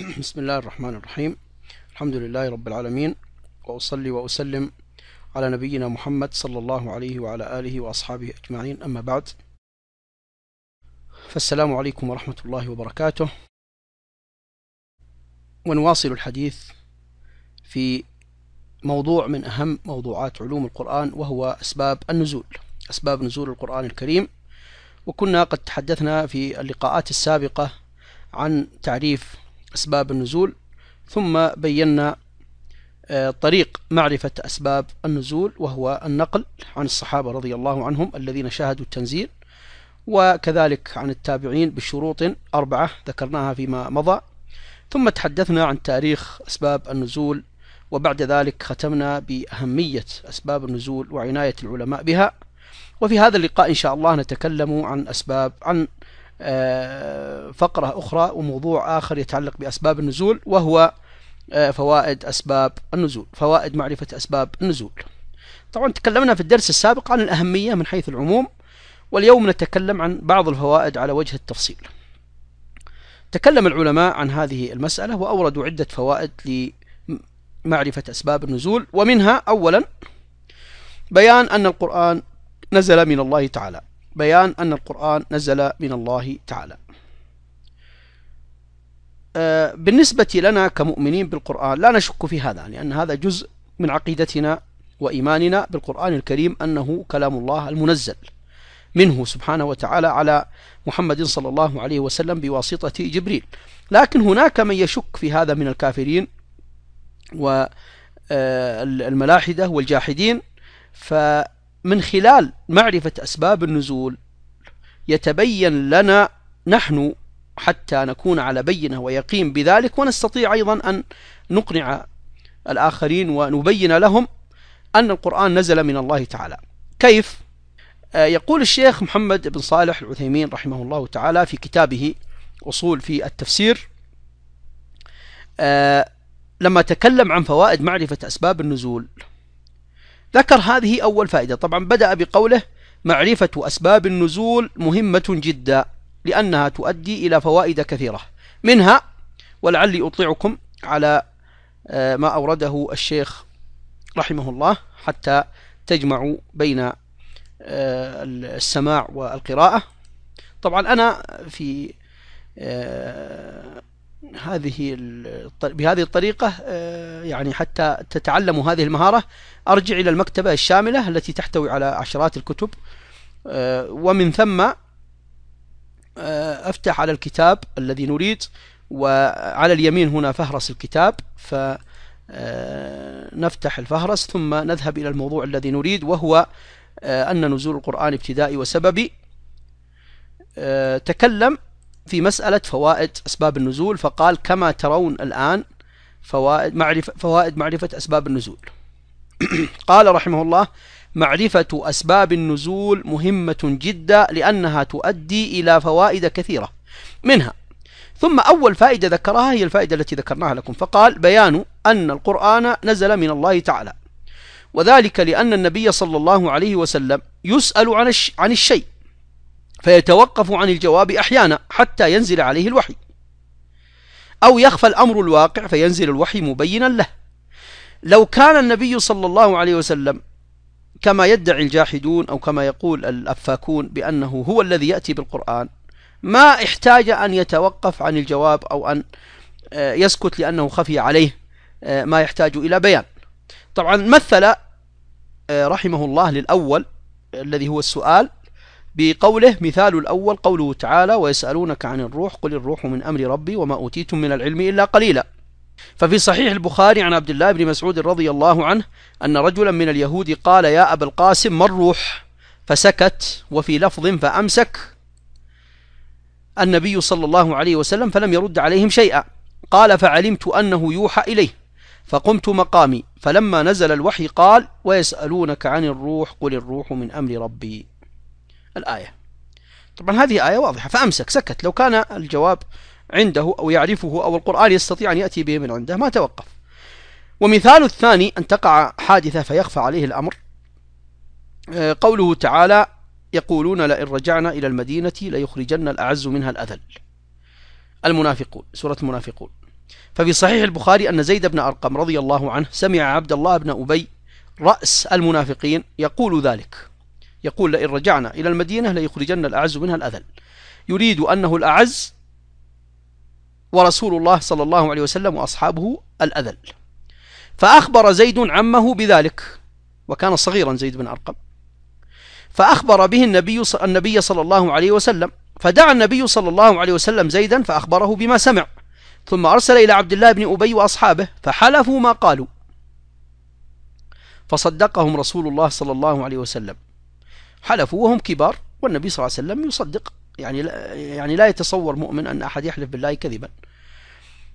بسم الله الرحمن الرحيم الحمد لله رب العالمين وأصلي وأسلم على نبينا محمد صلى الله عليه وعلى آله وأصحابه أجمعين أما بعد فالسلام عليكم ورحمة الله وبركاته ونواصل الحديث في موضوع من أهم موضوعات علوم القرآن وهو أسباب النزول أسباب نزول القرآن الكريم وكنا قد تحدثنا في اللقاءات السابقة عن تعريف أسباب النزول ثم بينا آه، طريق معرفة أسباب النزول وهو النقل عن الصحابة رضي الله عنهم الذين شاهدوا التنزيل وكذلك عن التابعين بشروط أربعة ذكرناها فيما مضى ثم تحدثنا عن تاريخ أسباب النزول وبعد ذلك ختمنا بأهمية أسباب النزول وعناية العلماء بها وفي هذا اللقاء إن شاء الله نتكلم عن أسباب عن آه، فقرة أخرى وموضوع آخر يتعلق بأسباب النزول وهو آه، فوائد أسباب النزول فوائد معرفة أسباب النزول طبعا تكلمنا في الدرس السابق عن الأهمية من حيث العموم واليوم نتكلم عن بعض الفوائد على وجه التفصيل تكلم العلماء عن هذه المسألة وأوردوا عدة فوائد لمعرفة أسباب النزول ومنها أولا بيان أن القرآن نزل من الله تعالى بيان أن القرآن نزل من الله تعالى آه، بالنسبة لنا كمؤمنين بالقرآن لا نشك في هذا لأن هذا جزء من عقيدتنا وإيماننا بالقرآن الكريم أنه كلام الله المنزل منه سبحانه وتعالى على محمد صلى الله عليه وسلم بواسطة جبريل لكن هناك من يشك في هذا من الكافرين والملاحدة آه، والجاحدين فالقرآن من خلال معرفة أسباب النزول يتبين لنا نحن حتى نكون على بينة ويقين بذلك ونستطيع أيضا أن نقنع الآخرين ونبين لهم أن القرآن نزل من الله تعالى كيف؟ آه، يقول الشيخ محمد بن صالح العثيمين رحمه الله تعالى في كتابه أصول في التفسير آه، لما تكلم عن فوائد معرفة أسباب النزول ذكر هذه أول فائدة طبعا بدأ بقوله معرفة أسباب النزول مهمة جدا لأنها تؤدي إلى فوائد كثيرة منها ولعلي أطلعكم على آه، ما أورده الشيخ رحمه الله حتى تجمعوا بين آه، السماع والقراءة طبعا أنا في آه، هذه بهذه الطريقة يعني حتى تتعلموا هذه المهارة أرجع إلى المكتبة الشاملة التي تحتوي على عشرات الكتب آه، ومن ثم آه، أفتح على الكتاب الذي نريد وعلى اليمين هنا فهرس الكتاب فنفتح آه، الفهرس ثم نذهب إلى الموضوع الذي نريد وهو أن نزول القرآن ابتدائي وسببي تكلم في مسألة فوائد أسباب النزول فقال كما ترون الآن فوائد معرفة فوائد معرفة أسباب النزول قال رحمه الله معرفة أسباب النزول مهمة جدا لأنها تؤدي إلى فوائد كثيرة منها ثم أول فائدة ذكرها هي الفائدة التي ذكرناها لكم فقال بيان أن القرآن نزل من الله تعالى وذلك لأن النبي صلى الله عليه وسلم يسأل عن, عن الشيء فيتوقف عن الجواب أحيانا حتى ينزل عليه الوحي أو يخفى الأمر الواقع فينزل الوحي مبينا له لو كان النبي صلى الله عليه وسلم كما يدعي الجاحدون أو كما يقول الأفاكون بأنه هو الذي يأتي بالقرآن ما احتاج أن يتوقف عن الجواب أو أن آه، يسكت لأنه خفي عليه آه، ما يحتاج إلى بيان طبعا مثل آه، رحمه الله للأول الذي هو السؤال بقوله مثال الأول قوله تعالى ويسألونك عن الروح قل الروح من أمر ربي وما أوتيتم من العلم إلا قليلا ففي صحيح البخاري عن عبد الله بن مسعود رضي الله عنه أن رجلا من اليهود قال يا أبا القاسم ما الروح فسكت وفي لفظ فأمسك النبي صلى الله عليه وسلم فلم يرد عليهم شيئا قال فعلمت أنه يوحى إليه فقمت مقامي فلما نزل الوحي قال ويسألونك عن الروح قل الروح من أمر ربي الآية طبعا هذه آية واضحة فأمسك سكت لو كان الجواب عنده أو يعرفه أو القرآن يستطيع أن يأتي به من عنده ما توقف ومثال الثاني أن تقع حادثة فيخفى عليه الأمر آه، قوله تعالى يقولون لئن رجعنا إلى المدينة ليخرجن الأعز منها الأذل المنافقون سورة المنافقون ففي صحيح البخاري أن زيد بن أرقم رضي الله عنه سمع عبد الله بن أبي رأس المنافقين يقول ذلك يقول لئن رجعنا إلى المدينة ليخرجن الأعز منها الأذل يريد أنه الأعز ورسول الله صلى الله عليه وسلم وأصحابه الأذل فأخبر زيد عمه بذلك وكان صغيرا زيد بن أرقم فأخبر به النبي النبي صلى الله عليه وسلم فدعا النبي صلى الله عليه وسلم زيدا فأخبره بما سمع ثم أرسل إلى عبد الله بن أبي وأصحابه فحلفوا ما قالوا فصدقهم رسول الله صلى الله عليه وسلم حلفوا وهم كبار والنبي صلى الله عليه وسلم يصدق يعني لا يعني لا يتصور مؤمن أن أحد يحلف بالله كذبا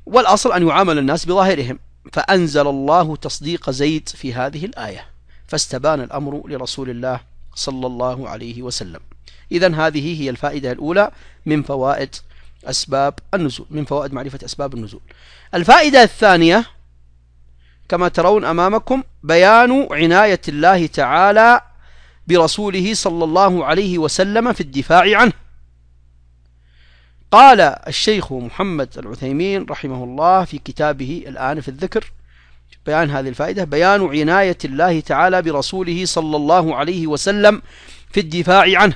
والأصل أن يعامل الناس بظاهرهم فأنزل الله تصديق زيد في هذه الآية فاستبان الأمر لرسول الله صلى الله عليه وسلم إذا هذه هي الفائدة الأولى من فوائد أسباب النزول من فوائد معرفة أسباب النزول الفائدة الثانية كما ترون أمامكم بيان عناية الله تعالى برسوله صلى الله عليه وسلم في الدفاع عنه قال الشيخ محمد العثيمين رحمه الله في كتابه الآن في الذكر بيان هذه الفائدة بيان عناية الله تعالى برسوله صلى الله عليه وسلم في الدفاع عنه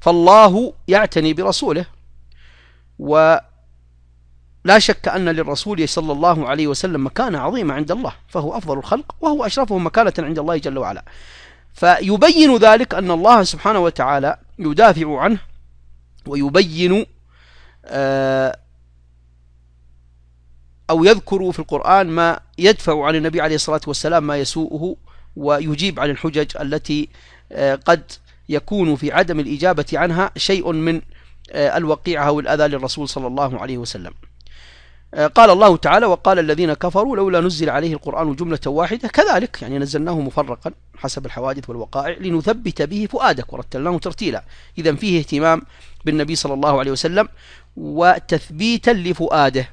فالله يعتني برسوله ولا شك أن للرسول صلى الله عليه وسلم مكانة عظيمة عند الله فهو أفضل الخلق وهو أشرفهم مكانة عند الله جل وعلا فيبين ذلك أن الله سبحانه وتعالى يدافع عنه ويبين آه، أو يذكر في القرآن ما يدفع عن النبي عليه الصلاة والسلام ما يسوءه ويجيب عن الحجج التي آه، قد يكون في عدم الإجابة عنها شيء من آه، الوقيعة والأذى للرسول صلى الله عليه وسلم قال الله تعالى وقال الذين كفروا لولا نزل عليه القرآن جملة واحدة كذلك يعني نزلناه مفرقا حسب الحوادث والوقائع لنثبت به فؤادك ورتلناه ترتيلا إذا فيه اهتمام بالنبي صلى الله عليه وسلم وتثبيتا لفؤاده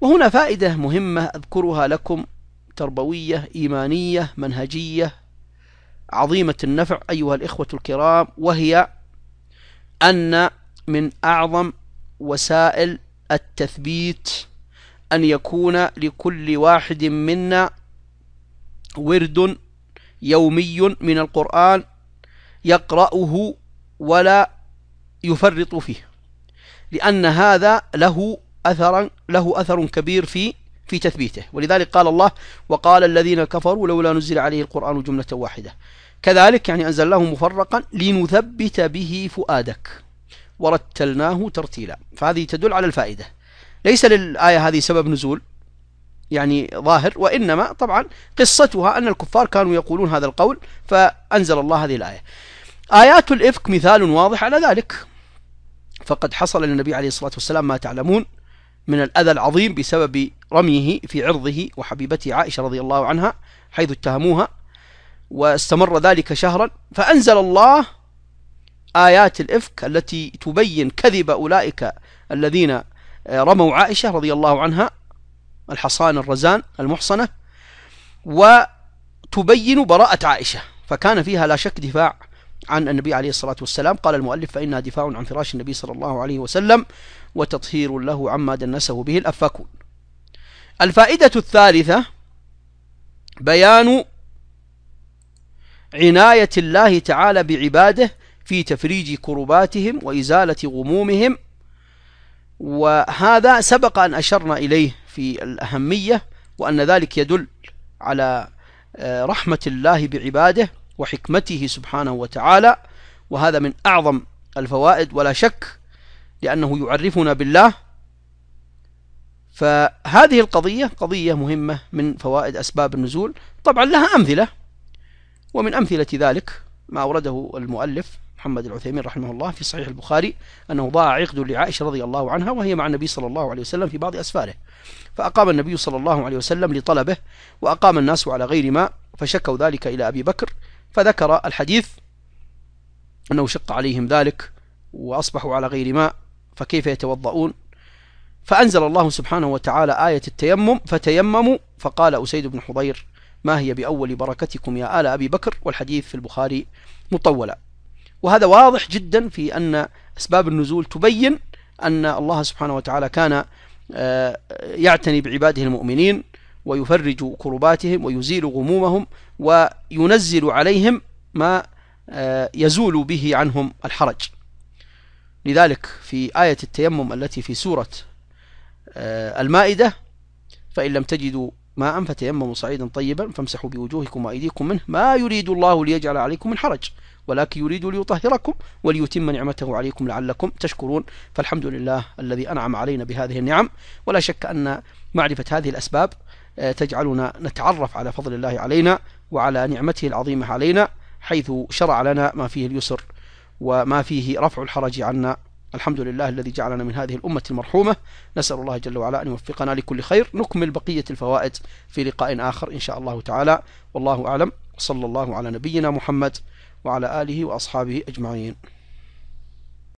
وهنا فائدة مهمة أذكرها لكم تربوية إيمانية منهجية عظيمة النفع أيها الإخوة الكرام وهي أن من أعظم وسائل التثبيت أن يكون لكل واحد منا ورد يومي من القرآن يقرأه ولا يفرط فيه لأن هذا له أثر له أثر كبير في في تثبيته ولذلك قال الله وقال الذين كفروا لولا نزل عليه القرآن جملة واحدة كذلك يعني أنزلناه مفرقا لنثبت به فؤادك ورتلناه ترتيلا فهذه تدل على الفائدة ليس للآية هذه سبب نزول يعني ظاهر وإنما طبعا قصتها أن الكفار كانوا يقولون هذا القول فأنزل الله هذه الآية آيات الإفك مثال واضح على ذلك فقد حصل للنبي عليه الصلاة والسلام ما تعلمون من الأذى العظيم بسبب رميه في عرضه وحبيبته عائشة رضي الله عنها حيث اتهموها واستمر ذلك شهرا فأنزل الله آيات الإفك التي تبين كذب أولئك الذين آه، رموا عائشة رضي الله عنها الحصان الرزان المحصنة وتبين براءة عائشة فكان فيها لا شك دفاع عن النبي عليه الصلاة والسلام قال المؤلف فإنها دفاع عن فراش النبي صلى الله عليه وسلم وتطهير له عما دنسه به الأفاكون الفائدة الثالثة بيان عناية الله تعالى بعباده في تفريج كرباتهم وإزالة غمومهم وهذا سبق أن أشرنا إليه في الأهمية وأن ذلك يدل على آه، رحمة الله بعباده وحكمته سبحانه وتعالى وهذا من أعظم الفوائد ولا شك لأنه يعرفنا بالله فهذه القضية قضية مهمة من فوائد أسباب النزول طبعا لها أمثلة ومن أمثلة ذلك ما أورده المؤلف محمد العثيمين رحمه الله في صحيح البخاري أنه ضاع عقد لعائشة رضي الله عنها وهي مع النبي صلى الله عليه وسلم في بعض أسفاره فأقام النبي صلى الله عليه وسلم لطلبه وأقام الناس على غير ما فشكوا ذلك إلى أبي بكر فذكر الحديث أنه شق عليهم ذلك وأصبحوا على غير ماء فكيف يتوضؤون فأنزل الله سبحانه وتعالى آية التيمم فتيمموا فقال أسيد بن حضير ما هي بأول بركتكم يا آل أبي بكر والحديث في البخاري مطولا وهذا واضح جدا في أن أسباب النزول تبين أن الله سبحانه وتعالى كان آه، يعتني بعباده المؤمنين ويفرج كرباتهم ويزيل غمومهم وينزل عليهم ما آه، يزول به عنهم الحرج لذلك في آية التيمم التي في سورة آه، المائدة فإن لم تجدوا ما أن فتيمموا صعيدا طيبا فامسحوا بوجوهكم وأيديكم منه ما يريد الله ليجعل عليكم من حرج ولكن يريد ليطهركم وليتم نعمته عليكم لعلكم تشكرون فالحمد لله الذي أنعم علينا بهذه النعم ولا شك أن معرفة هذه الأسباب آه، تجعلنا نتعرف على فضل الله علينا وعلى نعمته العظيمة علينا حيث شرع لنا ما فيه اليسر وما فيه رفع الحرج عنا الحمد لله الذي جعلنا من هذه الأمة المرحومة نسأل الله جل وعلا أن يوفقنا لكل خير نكمل بقية الفوائد في لقاء آخر إن شاء الله تعالى والله أعلم صلى الله على نبينا محمد وعلى آله وأصحابه أجمعين